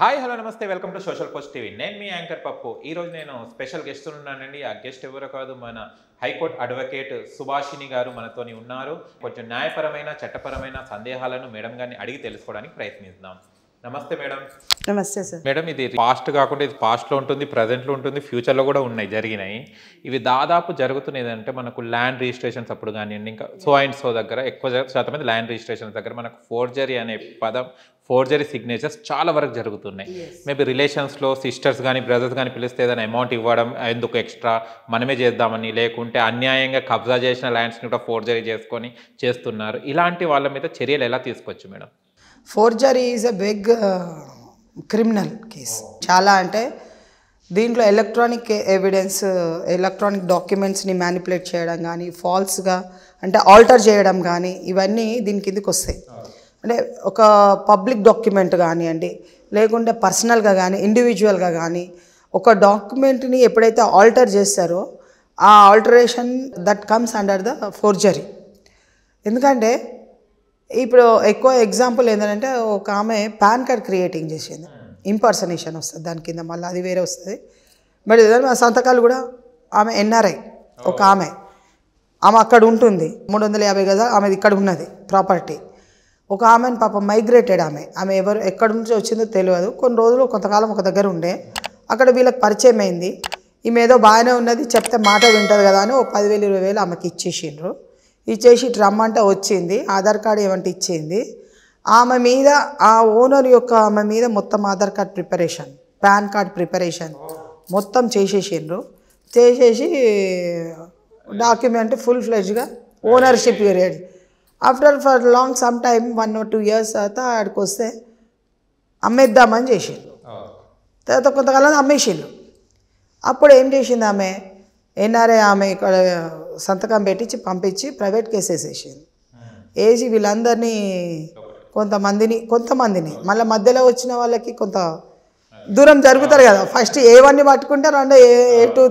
Hi hello నమస్తే welcome to social post TV నేను మీ యాంకర్ పప్పు ఈరోజు నేను స్పెషల్ గెస్ట్ ఉన్నానండి ఆ గెస్ట్ ఎవరో కాదు మన హైకోర్టు అడ్వకేట్ సుభాషిని గారు మనతోని ఉన్నారు కొంచెం న్యాయపరమైన చట్టపరమైన సందేహాలను మేడం గారిని అడిగి తెలుసుకోవడానికి ప్రయత్నిస్తున్నాం నమస్తే మేడం నమస్తే సార్ మేడం ఇది పాస్ట్ కాకుండా ఇది పాస్ట్లో ఉంటుంది ప్రజెంట్లో ఉంటుంది ఫ్యూచర్లో కూడా ఉన్నాయి జరిగినాయి ఇవి దాదాపు జరుగుతున్నది అంటే మనకు ల్యాండ్ రిజిస్ట్రేషన్స్ అప్పుడు కానివ్వండి ఇంకా సో అండ్ సో దగ్గర ఎక్కువ శాతం ల్యాండ్ రిజిస్ట్రేషన్ దగ్గర మనకు ఫోర్జరీ అనే పదం ఫోర్జరీ సిగ్నేచర్స్ చాలా వరకు జరుగుతున్నాయి మేబీ రిలేషన్స్లో సిస్టర్స్ కానీ బ్రదర్స్ కానీ పిలిస్తే ఏదైనా అమౌంట్ ఇవ్వడం ఎందుకు ఎక్స్ట్రా మనమే చేద్దామని లేకుంటే అన్యాయంగా కబ్జా చేసిన ల్యాండ్స్ని కూడా ఫోర్జరీ చేసుకొని చేస్తున్నారు ఇలాంటి వాళ్ళ మీద చర్యలు ఎలా తీసుకోవచ్చు madam forgery is a big criminal case చాలా అంటే దీంట్లో ఎలక్ట్రానిక్ ఎవిడెన్స్ ఎలక్ట్రానిక్ డాక్యుమెంట్స్ని మ్యానిపులేట్ చేయడం కానీ ఫాల్స్గా అంటే ఆల్టర్ చేయడం కానీ ఇవన్నీ దీని కిందకి వస్తాయి అంటే ఒక పబ్లిక్ డాక్యుమెంట్ కానివ్వండి లేకుంటే పర్సనల్గా కానీ ఇండివిజువల్గా కానీ ఒక డాక్యుమెంట్ని ఎప్పుడైతే ఆల్టర్ చేస్తారో ఆ alteration that comes under the forgery ఎందుకంటే ఇప్పుడు ఎక్కువ ఎగ్జాంపుల్ ఏంటంటే ఒక ఆమె పాన్ కార్డ్ క్రియేటింగ్ చేసింది ఇంపర్సనేషన్ వస్తుంది దాని కింద మళ్ళీ అది వేరే వస్తుంది మరి మా సంతకాలు కూడా ఆమె ఎన్ఆర్ఐ ఒక ఆమె ఆమె అక్కడ ఉంటుంది మూడు వందల యాభై గదా ఆమెది ఇక్కడ ఉన్నది ప్రాపర్టీ ఒక ఆమెను పాప మైగ్రేటెడ్ ఆమె ఆమె ఎవరు ఎక్కడి నుంచి వచ్చిందో తెలియదు కొన్ని రోజులు కొంతకాలం ఒక దగ్గర ఉండే అక్కడ వీళ్ళకి పరిచయం అయింది ఈమె ఏదో బాగానే ఉన్నది చెప్తే మాట వింటుంది కదా అని ఓ పదివేలు ఇరవై వేలు ఆమెకి ఇచ్చేసిండ్రు ఇచ్చేసి ఇటు రమ్మంటే వచ్చింది ఆధార్ కార్డు ఏమంటే ఇచ్చింది ఆమె మీద ఆ ఓనర్ యొక్క ఆమె మీద మొత్తం Aadhaar card preparation PAN card preparation మొత్తం చేసేసిండ్రు చేసేసి డాక్యుమెంట్ ఫుల్ ఫ్లెజ్గా ownership after for long some time one or two years తర్వాత ఆడికి వస్తే అమ్మేద్దామని చేసిండు తర్వాత కొంతకాలం అమ్మేసిండు అప్పుడు ఏం చేసింది ఆమె ఎన్ఆర్ఐ ఆమె ఇక్కడ సంతకం పెట్టించి పంపించి ప్రైవేట్ కేసెస్ వేసింది వేసి వీళ్ళందరినీ కొంతమందిని కొంతమందిని మళ్ళీ మధ్యలో వచ్చిన వాళ్ళకి కొంత దూరం జరుగుతారు కదా ఫస్ట్ ఏ వన్ని పట్టుకుంటే రెండో ఏ ఏ టూ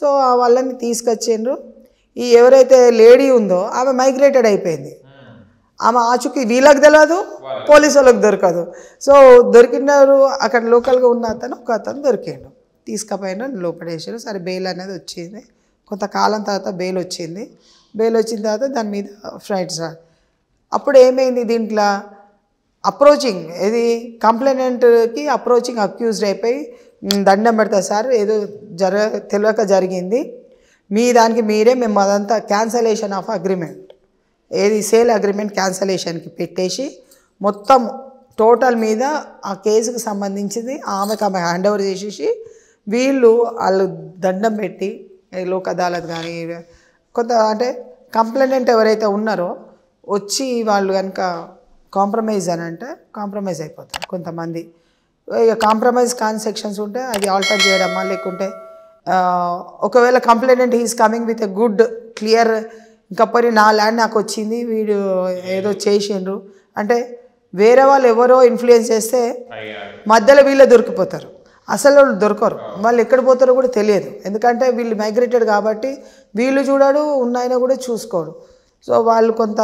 సో వాళ్ళని తీసుకొచ్చిండ్రు ఈ ఎవరైతే లేడీ ఉందో ఆమె మైగ్రేటెడ్ అయిపోయింది ఆమె ఆచుకి వీళ్ళకి తెలియదు పోలీసు వాళ్ళకి దొరకదు సో దొరికినారు అక్కడ లోకల్గా ఉన్న అతను ఒక అతను దొరికాడు తీసుకపోయినా లోపడేశారు సరే బెయిల్ అనేది వచ్చింది కొంతకాలం తర్వాత బెయిల్ వచ్చింది బెయిల్ వచ్చిన తర్వాత దాని మీద ఫ్రైట్ సార్ అప్పుడు ఏమైంది దీంట్లో అప్రోచింగ్ ఇది కంప్లైనెంట్కి అప్రోచింగ్ అక్యూజ్డ్ అయిపోయి దండం పెడతా సార్ ఏదో జర తెలియక జరిగింది మీ దానికి మీరే మేము అదంతా క్యాన్సలేషన్ ఆఫ్ అగ్రిమెంట్ ఏది సేల్ అగ్రిమెంట్ క్యాన్సలేషన్కి పెట్టేసి మొత్తం టోటల్ మీద ఆ కేసుకు సంబంధించింది ఆమెకు ఆమె హ్యాండ్ ఓవర్ చేసేసి వీళ్ళు వాళ్ళు దండం పెట్టి లోక్ అదాలత్ కానీ కొంత అంటే కంప్లైంట్ ఎవరైతే ఉన్నారో వచ్చి వాళ్ళు కనుక కాంప్రమైజ్ అని అంటే కాంప్రమైజ్ అయిపోతారు కొంతమంది ఇక కాంప్రమైజ్ కాన్సెక్షన్స్ సెక్షన్స్ ఉంటే అది ఆల్టర్ చేయడమా లేకుంటే ఒకవేళ అంటే he's coming with a good clear ఇంకప్పటి నా ల్యాండ్ నాకు వచ్చింది వీడు ఏదో hmm. చేసిండ్రు అంటే వేరే వాళ్ళు ఎవరో ఇన్ఫ్లుయెన్స్ చేస్తే మధ్యలో వీళ్ళే దొరికిపోతారు అసలు వాళ్ళు దొరకరు వాళ్ళు ఎక్కడ పోతారో కూడా తెలియదు ఎందుకంటే వీళ్ళు మైగ్రేటెడ్ కాబట్టి వీళ్ళు చూడడు ఉన్నాయన కూడా చూసుకోడు సో వాళ్ళు కొంత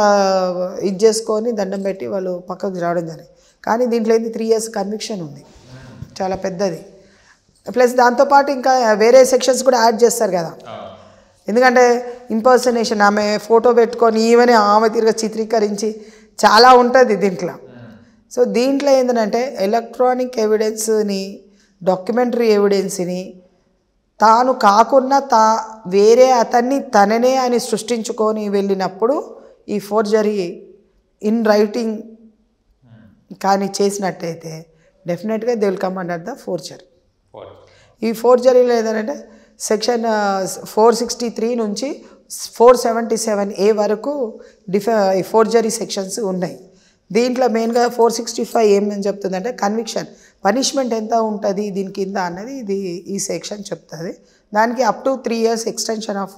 ఇది చేసుకొని దండం పెట్టి వాళ్ళు పక్కకు రావడం జరిగింది కానీ దీంట్లో ఏంది త్రీ ఇయర్స్ కన్విక్షన్ ఉంది hmm. చాలా పెద్దది ప్లస్ దాంతోపాటు ఇంకా వేరే సెక్షన్స్ కూడా యాడ్ చేస్తారు కదా ఎందుకంటే ఇంపర్సనేషన్ ఆమె ఫోటో పెట్టుకొని ఈవెన్ ఆమె తిరిగి చిత్రీకరించి చాలా ఉంటుంది దీంట్లో సో దీంట్లో ఏంటంటే ఎలక్ట్రానిక్ ఎవిడెన్స్ని డాక్యుమెంటరీ ఎవిడెన్స్ని తాను కాకుండా తా వేరే అతన్ని తననే అని సృష్టించుకొని వెళ్ళినప్పుడు ఈ ఫోర్జరీ ఇన్ రైటింగ్ కానీ చేసినట్టయితే డెఫినెట్గా they will come under the forgery ఈ ఫోర్జరీలో ఏదంటే సెక్షన్ ఫోర్ సిక్స్టీ త్రీ నుంచి ఫోర్ సెవెంటీ సెవెన్ ఏ వరకు డిఫె ఫోర్జరీ సెక్షన్స్ ఉన్నాయి దీంట్లో మెయిన్గా ఫోర్ సిక్స్టీ ఫైవ్ ఏమని చెప్తుందంటే కన్విక్షన్ పనిష్మెంట్ ఎంత ఉంటుంది దీని కింద అన్నది ఇది ఈ సెక్షన్ చెప్తుంది దానికి up to three years extension of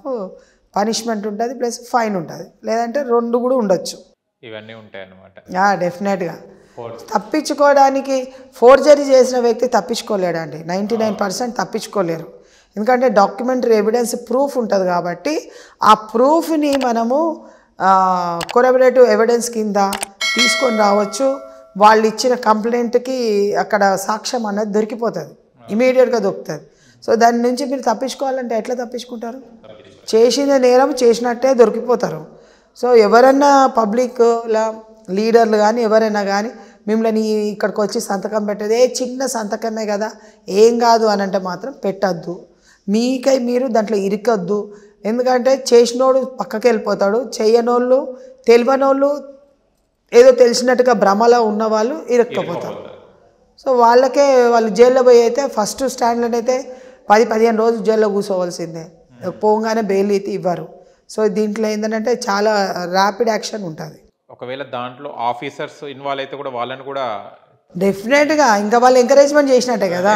punishment ఉంటుంది ప్లస్ ఫైన్ ఉంటుంది లేదంటే రెండు కూడా ఉండొచ్చు ఇవన్నీ ఉంటాయి అన్నమాట డెఫినెట్గా తప్పించుకోవడానికి ఫోర్జరీ చేసిన వ్యక్తి తప్పించుకోలేడండి నైంటీ నైన్ పర్సెంట్ తప్పించుకోలేరు ఎందుకంటే డాక్యుమెంటరీ ఎవిడెన్స్ ప్రూఫ్ ఉంటుంది కాబట్టి ఆ ప్రూఫ్ని మనము కొరబరేటివ్ ఎవిడెన్స్ కింద తీసుకొని రావచ్చు వాళ్ళు ఇచ్చిన కంప్లైంట్కి అక్కడ సాక్ష్యం అన్నది దొరికిపోతుంది ఇమీడియట్గా దొరుకుతుంది సో దాని నుంచి మీరు తప్పించుకోవాలంటే ఎట్లా తప్పించుకుంటారు చేసిన నేరం చేసినట్టే దొరికిపోతారు సో ఎవరన్నా పబ్లిక్లా లీడర్లు కానీ ఎవరైనా కానీ మిమ్మల్ని ఇక్కడికి వచ్చి సంతకం పెట్టదు ఏ చిన్న సంతకమే కదా ఏం కాదు అని అంటే మాత్రం పెట్టద్దు మీకై మీరు దాంట్లో ఇరకద్దు ఎందుకంటే చేసినోడు పక్కకి వెళ్ళిపోతాడు చేయనోళ్ళు తెలియనోళ్ళు ఏదో తెలిసినట్టుగా భ్రమలో ఉన్నవాళ్ళు ఇరక్కపోతారు సో వాళ్ళకే వాళ్ళు జైల్లో పోయి అయితే ఫస్ట్ స్టాండ్లో అయితే పది పదిహేను రోజులు జైల్లో కూర్చోవలసిందే పోగానే బెయిల్ అయితే ఇవ్వరు సో దీంట్లో ఏంటంటే చాలా ర్యాపిడ్ యాక్షన్ ఉంటుంది ఒకవేళ దాంట్లో ఆఫీసర్స్ ఇన్వాల్వ్ అయితే కూడా వాళ్ళని కూడా డెఫినెట్గా ఇంకా వాళ్ళు ఎంకరేజ్మెంట్ చేసినట్టే కదా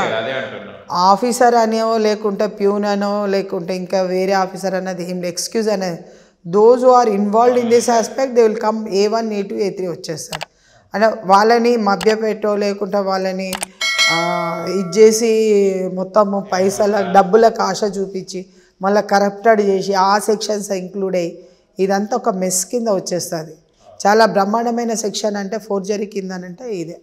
ఆఫీసర్ అనో లేకుంటే ప్యూన్ అనో లేకుంటే ఇంకా వేరే ఆఫీసర్ అన్నది ఏం ఎక్స్క్యూజ్ అనేది those are involved in this aspect they will come A one A two A three వచ్చేస్తారు అంటే వాళ్ళని మభ్యపెట్టో లేకుంటే వాళ్ళని ఇచ్చేసి మొత్తం పైసల డబ్బులకు ఆశ చూపించి మళ్ళీ కరప్టెడ్ చేసి ఆ సెక్షన్స్ ఇంక్లూడ్ అయ్యి ఇదంతా ఒక మెస్ కింద వచ్చేస్తుంది చాలా బ్రహ్మాండమైన సెక్షన్ అంటే ఫోర్జరీ కింద అంటే ఇదే